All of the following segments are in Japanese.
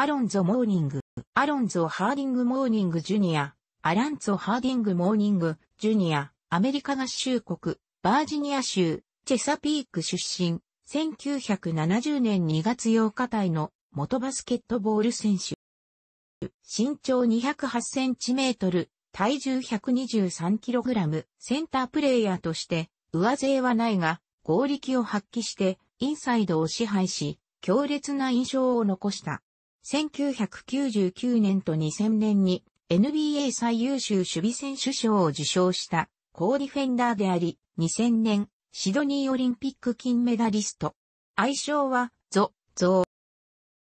アロンゾ・モーニング、アロンゾ・ハーディング・モーニング・ジュニア、アランツハーディング・モーニング・ジュニア、アメリカ合衆国、バージニア州、チェサピーク出身、1970年2月8日隊の元バスケットボール選手。身長208センチメートル、体重123キログラム、センタープレイヤーとして、上背はないが、合力を発揮して、インサイドを支配し、強烈な印象を残した。1999年と2000年に NBA 最優秀守備選手賞を受賞した高ディフェンダーであり、2000年シドニーオリンピック金メダリスト。愛称はゾ、ゾ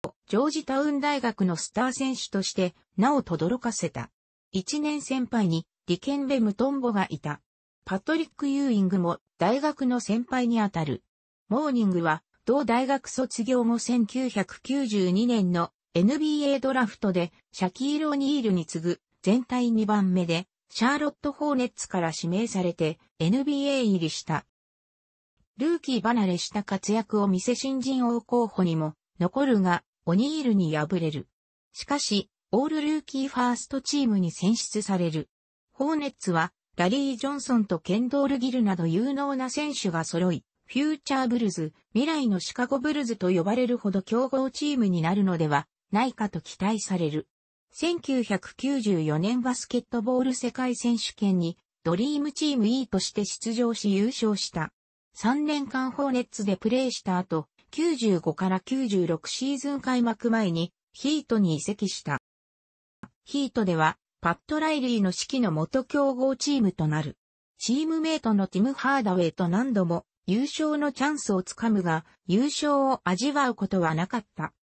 ー。ジョージタウン大学のスター選手として名を轟かせた。1年先輩にリケンベ・ムトンボがいた。パトリック・ユーイングも大学の先輩にあたる。モーニングは同大学卒業後1992年の NBA ドラフトでシャキール・オニールに次ぐ全体2番目でシャーロット・ホーネッツから指名されて NBA 入りした。ルーキー離れした活躍を見せ新人王候補にも残るがオニールに敗れる。しかし、オールルーキーファーストチームに選出される。ホーネッツはラリー・ジョンソンとケンドール・ギルなど有能な選手が揃い、フューチャーブルズ、未来のシカゴブルズと呼ばれるほど強豪チームになるのではないかと期待される。1994年バスケットボール世界選手権にドリームチーム E として出場し優勝した。3年間ホーネッツでプレーした後、95から96シーズン開幕前にヒートに移籍した。ヒートではパット・ライリーの指揮の元強豪チームとなる。チームメイトのティム・ハーダウェイと何度も優勝のチャンスをつかむが、優勝を味わうことはなかった。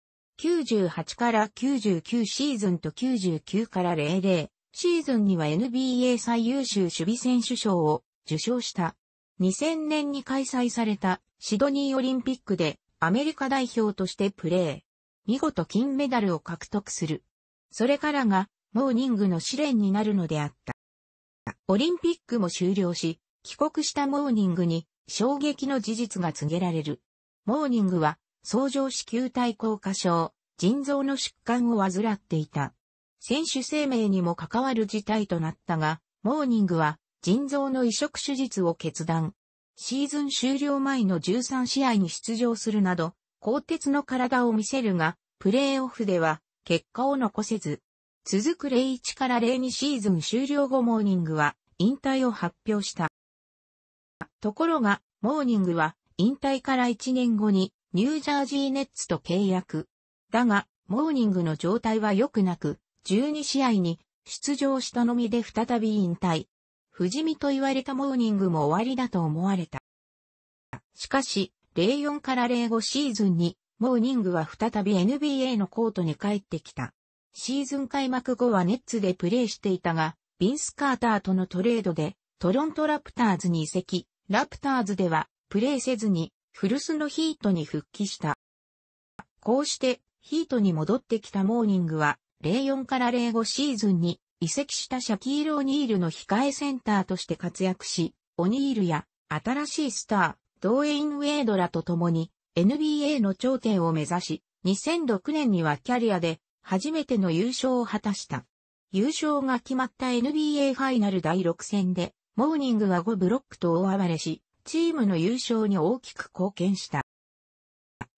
98から99シーズンと99から00シーズンには NBA 最優秀守備選手賞を受賞した。2000年に開催されたシドニーオリンピックでアメリカ代表としてプレー。見事金メダルを獲得する。それからがモーニングの試練になるのであった。オリンピックも終了し、帰国したモーニングに衝撃の事実が告げられる。モーニングは相乗子宮体硬化症、腎臓の疾患を患っていた。選手生命にも関わる事態となったが、モーニングは腎臓の移植手術を決断。シーズン終了前の13試合に出場するなど、鋼鉄の体を見せるが、プレーオフでは結果を残せず。続く01から02シーズン終了後モーニングは引退を発表した。ところが、モーニングは引退から1年後にニュージャージーネッツと契約。だが、モーニングの状態は良くなく、12試合に出場したのみで再び引退。不死身と言われたモーニングも終わりだと思われた。しかし、04から05シーズンに、モーニングは再び NBA のコートに帰ってきた。シーズン開幕後はネッツでプレーしていたが、ビンス・カーターとのトレードで、トロント・ラプターズに移籍、ラプターズでは、プレーせずに、フルスのヒートに復帰した。こうしてヒートに戻ってきたモーニングは、04から05シーズンに移籍したシャキール・オニールの控えセンターとして活躍し、オニールや新しいスター、ドーエイン・ウェイドらと共に NBA の頂点を目指し、2006年にはキャリアで初めての優勝を果たした。優勝が決まった NBA ファイナル第6戦で、モーニングは5ブロックと大暴れし、チームの優勝に大きく貢献した。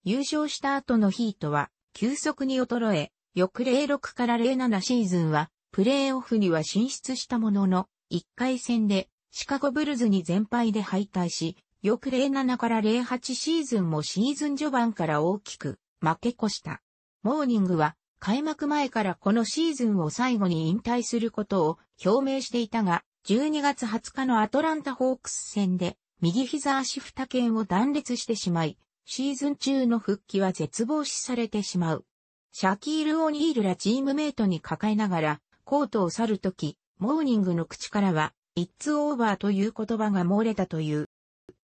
優勝した後のヒートは、急速に衰え、翌06から07シーズンは、プレーオフには進出したものの、1回戦で、シカゴブルズに全敗で敗退し、翌07から08シーズンもシーズン序盤から大きく、負け越した。モーニングは、開幕前からこのシーズンを最後に引退することを表明していたが、12月20日のアトランタホークス戦で右膝足二腱を断裂してしまい、シーズン中の復帰は絶望視されてしまう。シャキール・オニールらチームメイトに抱えながら、コートを去るとき、モーニングの口からは、イッツ・オーバーという言葉が漏れたという。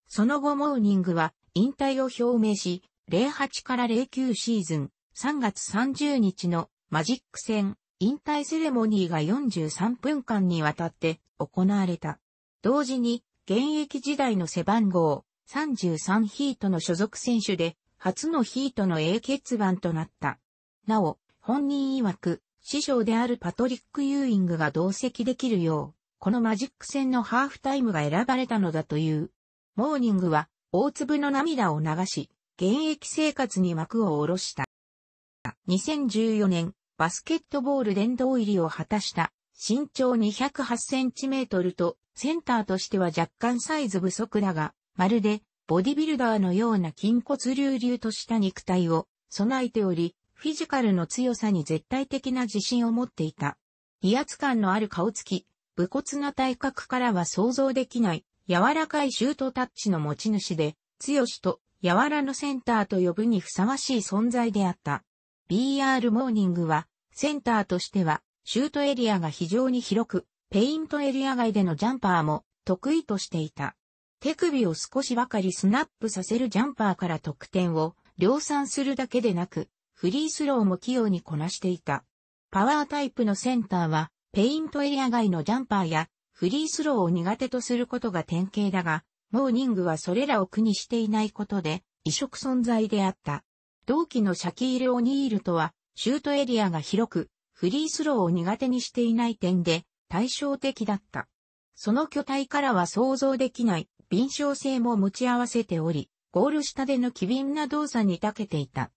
その後モーニングは引退を表明し、08から09シーズン3月30日のマジック戦引退セレモニーが43分間にわたって行われた。同時に現役時代の背番号33ヒートの所属選手で、初のヒートの A 欠番となった。なお、本人曰く、師匠であるパトリック・ユーイングが同席できるよう、このマジック戦のハーフタイムが選ばれたのだという。モーニングは、大粒の涙を流し、現役生活に幕を下ろした。2014年、バスケットボール殿堂入りを果たした、身長208センチメートルとセンターとしては若干サイズ不足だが、まるでボディビルダーのような筋骨隆々とした肉体を備えており、フィジカルの強さに絶対的な自信を持っていた。威圧感のある顔つき、武骨な体格からは想像できない柔らかいシュートタッチの持ち主で、強しと柔らのセンターと呼ぶにふさわしい存在であった。BR モーニングは、センターとしては、シュートエリアが非常に広く、ペイントエリア外でのジャンパーも得意としていた。手首を少しばかりスナップさせるジャンパーから得点を量産するだけでなく、フリースローも器用にこなしていた。パワータイプのセンターは、ペイントエリア外のジャンパーや、フリースローを苦手とすることが典型だが、モーニングはそれらを苦にしていないことで、異色存在であった。同期のシャキール・オニールとは、シュートエリアが広く、フリースローを苦手にしていない点で、対照的だった。その巨体からは想像できない敏捷性も持ち合わせており、ゴール下での機敏な動作に長けていた。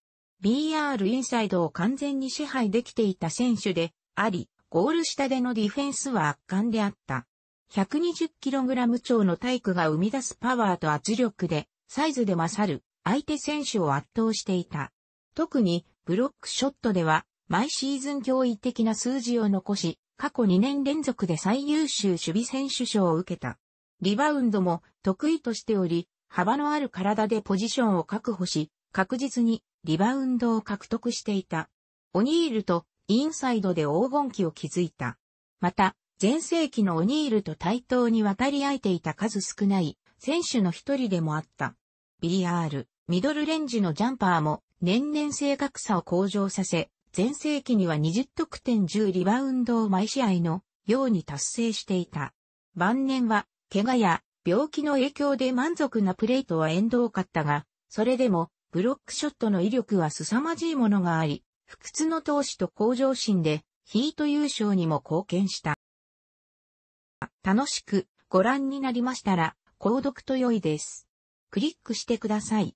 BR インサイドを完全に支配できていた選手であり、ゴール下でのディフェンスは圧巻であった。120kg 超の体育が生み出すパワーと圧力で、サイズで勝る相手選手を圧倒していた。特にブロックショットでは毎シーズン驚異的な数字を残し、過去2年連続で最優秀守備選手賞を受けた。リバウンドも得意としており、幅のある体でポジションを確保し、確実にリバウンドを獲得していた。オニールとインサイドで黄金期を築いた。また、前世紀のオニールと対等に渡り合えていた数少ない選手の一人でもあった。BR、ミドルレンジのジャンパーも年々正確さを向上させ、前世紀には20得点10リバウンドを毎試合のように達成していた。晩年は、怪我や病気の影響で満足なプレーとは縁遠かったが、それでも、ブロックショットの威力は凄まじいものがあり、不屈の闘志と向上心で、ヒート優勝にも貢献した。楽しくご覧になりましたら、購読と良いです。クリックしてください。